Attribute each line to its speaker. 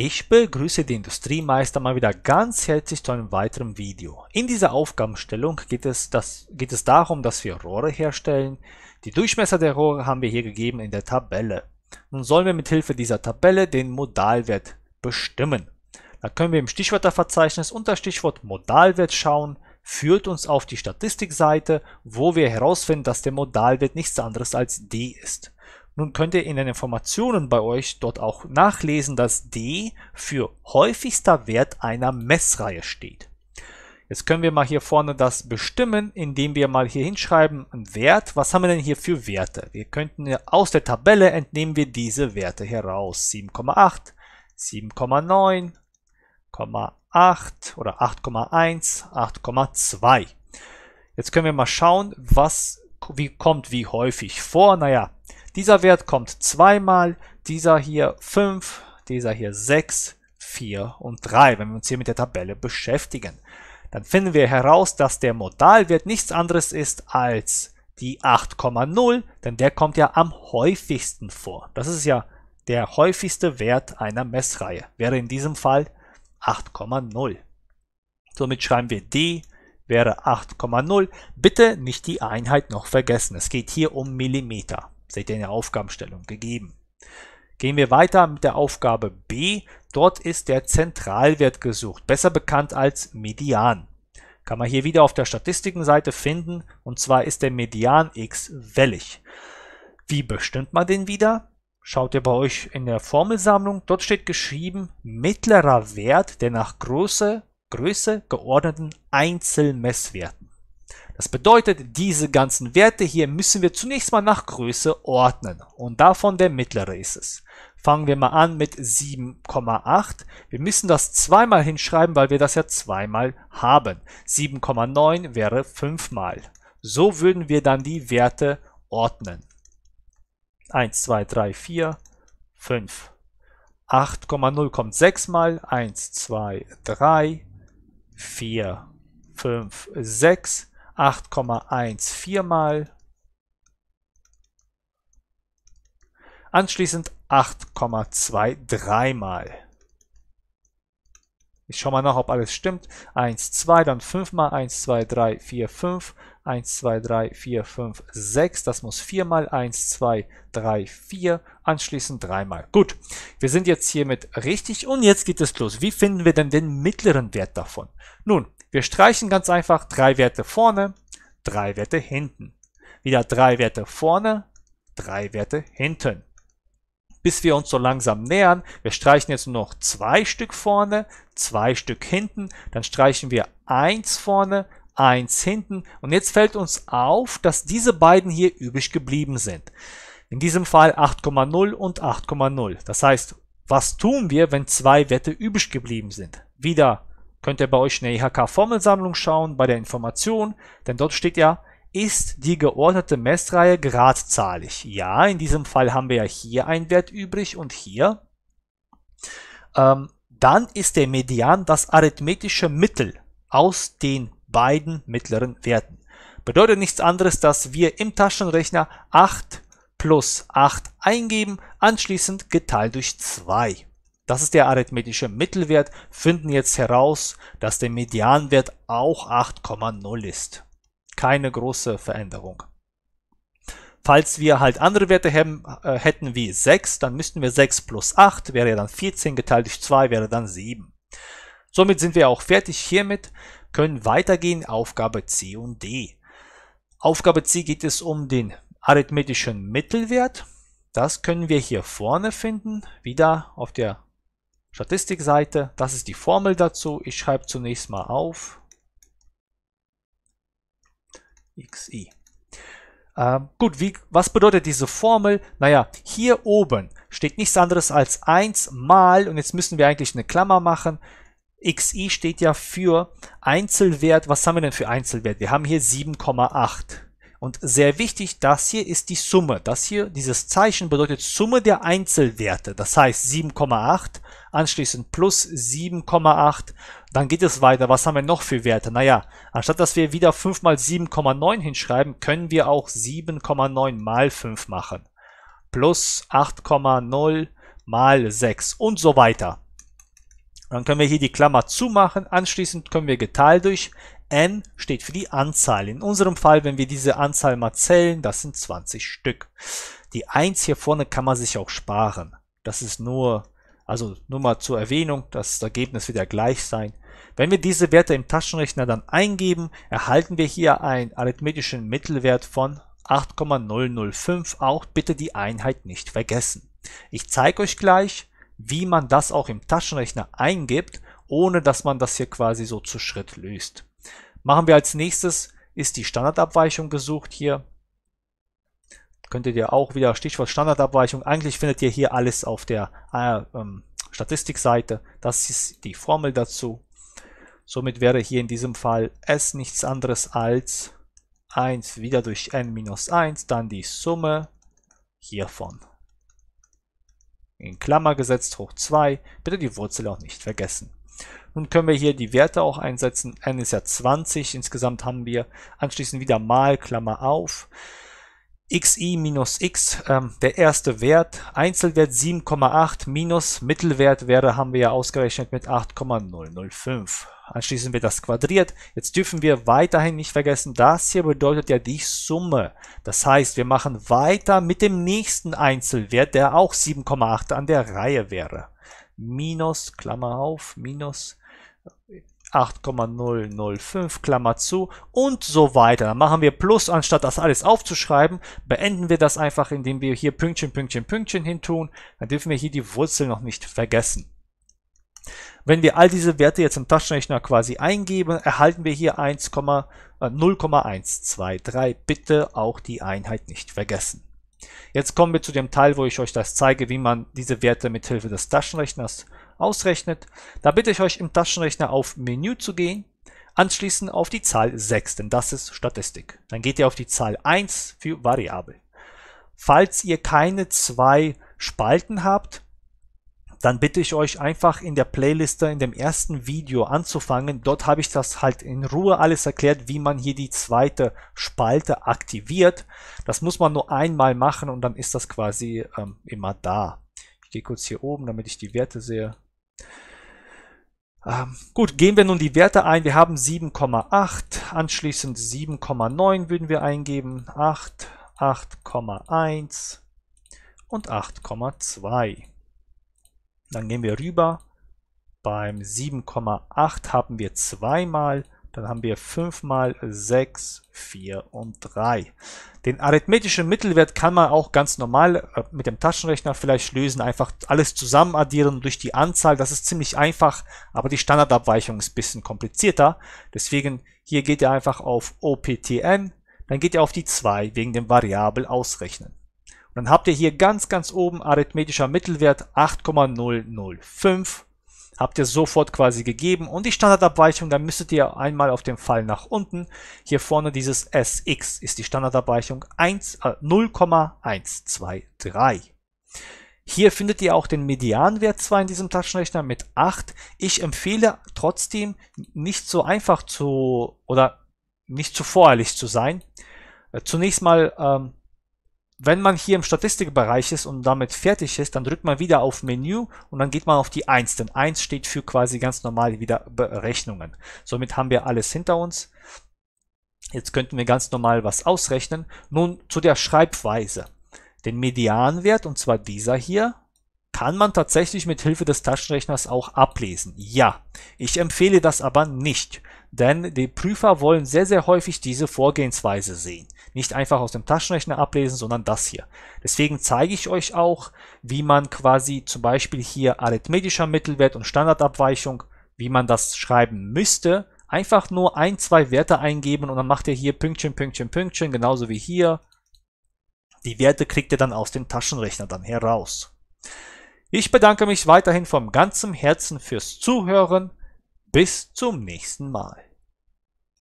Speaker 1: Ich begrüße die Industriemeister mal wieder ganz herzlich zu einem weiteren Video. In dieser Aufgabenstellung geht es, das, geht es darum, dass wir Rohre herstellen. Die Durchmesser der Rohre haben wir hier gegeben in der Tabelle. Nun sollen wir mit Hilfe dieser Tabelle den Modalwert bestimmen. Da können wir im Stichwörterverzeichnis unter Stichwort Modalwert schauen, führt uns auf die Statistikseite, wo wir herausfinden, dass der Modalwert nichts anderes als d ist. Nun könnt ihr in den Informationen bei euch dort auch nachlesen, dass D für häufigster Wert einer Messreihe steht. Jetzt können wir mal hier vorne das bestimmen, indem wir mal hier hinschreiben einen Wert. Was haben wir denn hier für Werte? Wir könnten aus der Tabelle entnehmen wir diese Werte heraus. 7,8, 7,9, 8 oder 8,1, 8,2. Jetzt können wir mal schauen, was wie kommt wie häufig vor. Naja, dieser Wert kommt zweimal, dieser hier 5, dieser hier 6, 4 und 3, wenn wir uns hier mit der Tabelle beschäftigen. Dann finden wir heraus, dass der Modalwert nichts anderes ist als die 8,0, denn der kommt ja am häufigsten vor. Das ist ja der häufigste Wert einer Messreihe, wäre in diesem Fall 8,0. Somit schreiben wir D wäre 8,0. Bitte nicht die Einheit noch vergessen. Es geht hier um Millimeter. Seht ihr in der Aufgabenstellung gegeben. Gehen wir weiter mit der Aufgabe B. Dort ist der Zentralwert gesucht, besser bekannt als Median. Kann man hier wieder auf der Statistikenseite finden, und zwar ist der Median x wellig. Wie bestimmt man den wieder? Schaut ihr bei euch in der Formelsammlung, dort steht geschrieben mittlerer Wert der nach Größe, Größe geordneten Einzelmesswerten. Das bedeutet, diese ganzen Werte hier müssen wir zunächst mal nach Größe ordnen und davon der mittlere ist es. Fangen wir mal an mit 7,8. Wir müssen das zweimal hinschreiben, weil wir das ja zweimal haben. 7,9 wäre fünfmal. So würden wir dann die Werte ordnen. 1, 2, 3, 4, 5. 8,0 kommt sechsmal. 1, 2, 3, 4, 5, 6. 8,14 mal. Anschließend 8,23 mal. Ich schaue mal nach, ob alles stimmt. 1, 2, dann 5 mal 1, 2, 3, 4, 5. 1, 2, 3, 4, 5, 6. Das muss 4 mal 1, 2, 3, 4. Anschließend 3 mal. Gut, wir sind jetzt hiermit richtig und jetzt geht es los. Wie finden wir denn den mittleren Wert davon? Nun, wir streichen ganz einfach drei Werte vorne, drei Werte hinten. Wieder drei Werte vorne, drei Werte hinten. Bis wir uns so langsam nähern, wir streichen jetzt nur noch zwei Stück vorne, zwei Stück hinten, dann streichen wir eins vorne, eins hinten und jetzt fällt uns auf, dass diese beiden hier übrig geblieben sind. In diesem Fall 8,0 und 8,0. Das heißt, was tun wir, wenn zwei Werte übrig geblieben sind? Wieder Könnt ihr bei euch in der IHK-Formelsammlung e schauen, bei der Information, denn dort steht ja, ist die geordnete Messreihe gradzahlig? Ja, in diesem Fall haben wir ja hier einen Wert übrig und hier. Ähm, dann ist der Median das arithmetische Mittel aus den beiden mittleren Werten. Bedeutet nichts anderes, dass wir im Taschenrechner 8 plus 8 eingeben, anschließend geteilt durch 2. Das ist der arithmetische Mittelwert, finden jetzt heraus, dass der Medianwert auch 8,0 ist. Keine große Veränderung. Falls wir halt andere Werte haben, äh, hätten wie 6, dann müssten wir 6 plus 8, wäre ja dann 14, geteilt durch 2 wäre dann 7. Somit sind wir auch fertig hiermit, können weitergehen, Aufgabe C und D. Aufgabe C geht es um den arithmetischen Mittelwert. Das können wir hier vorne finden, wieder auf der Statistikseite. Das ist die Formel dazu. Ich schreibe zunächst mal auf. xi. Äh, gut, wie, was bedeutet diese Formel? Naja, hier oben steht nichts anderes als 1 mal, und jetzt müssen wir eigentlich eine Klammer machen, xi steht ja für Einzelwert. Was haben wir denn für Einzelwert? Wir haben hier 7,8. Und sehr wichtig, das hier ist die Summe. Das hier, dieses Zeichen bedeutet Summe der Einzelwerte. Das heißt, 7,8 anschließend plus 7,8. Dann geht es weiter. Was haben wir noch für Werte? Naja, anstatt dass wir wieder 5 mal 7,9 hinschreiben, können wir auch 7,9 mal 5 machen. Plus 8,0 mal 6 und so weiter. Dann können wir hier die Klammer zumachen. Anschließend können wir geteilt durch n steht für die Anzahl. In unserem Fall, wenn wir diese Anzahl mal zählen, das sind 20 Stück. Die 1 hier vorne kann man sich auch sparen. Das ist nur also nur mal zur Erwähnung, das Ergebnis wird ja gleich sein. Wenn wir diese Werte im Taschenrechner dann eingeben, erhalten wir hier einen arithmetischen Mittelwert von 8,005, auch bitte die Einheit nicht vergessen. Ich zeige euch gleich, wie man das auch im Taschenrechner eingibt, ohne dass man das hier quasi so zu Schritt löst. Machen wir als nächstes, ist die Standardabweichung gesucht hier. Könntet ihr auch wieder Stichwort Standardabweichung. Eigentlich findet ihr hier alles auf der äh, ähm, Statistikseite. Das ist die Formel dazu. Somit wäre hier in diesem Fall S nichts anderes als 1 wieder durch n minus 1, dann die Summe hiervon. In Klammer gesetzt hoch 2, bitte die Wurzel auch nicht vergessen. Nun können wir hier die Werte auch einsetzen, n ist ja 20, insgesamt haben wir anschließend wieder mal Klammer auf xi minus x, ähm, der erste Wert, Einzelwert 7,8 minus Mittelwert wäre, haben wir ja ausgerechnet mit 8,005. Anschließend wird das quadriert. Jetzt dürfen wir weiterhin nicht vergessen, das hier bedeutet ja die Summe. Das heißt, wir machen weiter mit dem nächsten Einzelwert, der auch 7,8 an der Reihe wäre. Minus, Klammer auf, minus 8,005, Klammer zu und so weiter. Dann machen wir Plus, anstatt das alles aufzuschreiben, beenden wir das einfach, indem wir hier Pünktchen, Pünktchen, Pünktchen hintun. Dann dürfen wir hier die Wurzel noch nicht vergessen. Wenn wir all diese Werte jetzt im Taschenrechner quasi eingeben, erhalten wir hier 0,123. Bitte auch die Einheit nicht vergessen. Jetzt kommen wir zu dem Teil, wo ich euch das zeige, wie man diese Werte mithilfe des Taschenrechners ausrechnet, da bitte ich euch im Taschenrechner auf Menü zu gehen, anschließend auf die Zahl 6, denn das ist Statistik. Dann geht ihr auf die Zahl 1 für Variable. Falls ihr keine zwei Spalten habt, dann bitte ich euch einfach in der Playliste in dem ersten Video anzufangen. Dort habe ich das halt in Ruhe alles erklärt, wie man hier die zweite Spalte aktiviert. Das muss man nur einmal machen und dann ist das quasi ähm, immer da. Ich gehe kurz hier oben, damit ich die Werte sehe. Ähm, gut, geben wir nun die Werte ein. Wir haben 7,8, anschließend 7,9 würden wir eingeben, 8, 8,1 und 8,2. Dann gehen wir rüber. Beim 7,8 haben wir zweimal dann haben wir 5 mal 6, 4 und 3. Den arithmetischen Mittelwert kann man auch ganz normal äh, mit dem Taschenrechner vielleicht lösen. Einfach alles zusammen addieren durch die Anzahl. Das ist ziemlich einfach, aber die Standardabweichung ist ein bisschen komplizierter. Deswegen hier geht ihr einfach auf OPTN. Dann geht ihr auf die 2 wegen dem Variabel ausrechnen. Und dann habt ihr hier ganz, ganz oben arithmetischer Mittelwert 8,005 habt ihr sofort quasi gegeben und die Standardabweichung, dann müsstet ihr einmal auf dem Fall nach unten, hier vorne dieses SX ist die Standardabweichung 1, 0,123. Äh, hier findet ihr auch den Medianwert zwar in diesem Taschenrechner mit 8. Ich empfehle trotzdem nicht so einfach zu oder nicht zu voreilig zu sein. Äh, zunächst mal ähm, wenn man hier im Statistikbereich ist und damit fertig ist, dann drückt man wieder auf Menü und dann geht man auf die 1, denn 1 steht für quasi ganz normal wieder Berechnungen. Somit haben wir alles hinter uns. Jetzt könnten wir ganz normal was ausrechnen. Nun zu der Schreibweise. Den Medianwert, und zwar dieser hier, kann man tatsächlich mit Hilfe des Taschenrechners auch ablesen. Ja, ich empfehle das aber nicht, denn die Prüfer wollen sehr, sehr häufig diese Vorgehensweise sehen nicht einfach aus dem Taschenrechner ablesen, sondern das hier. Deswegen zeige ich euch auch, wie man quasi zum Beispiel hier arithmetischer Mittelwert und Standardabweichung, wie man das schreiben müsste. Einfach nur ein, zwei Werte eingeben und dann macht ihr hier Pünktchen, Pünktchen, Pünktchen, genauso wie hier. Die Werte kriegt ihr dann aus dem Taschenrechner dann heraus. Ich bedanke mich weiterhin vom ganzen Herzen fürs Zuhören. Bis zum nächsten Mal.